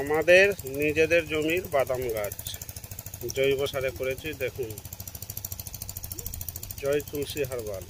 আমাদের নিজেদের জমির বাদাম গাছ জৈব সারে করেছি দেখুন জয় তুলসী হারবাল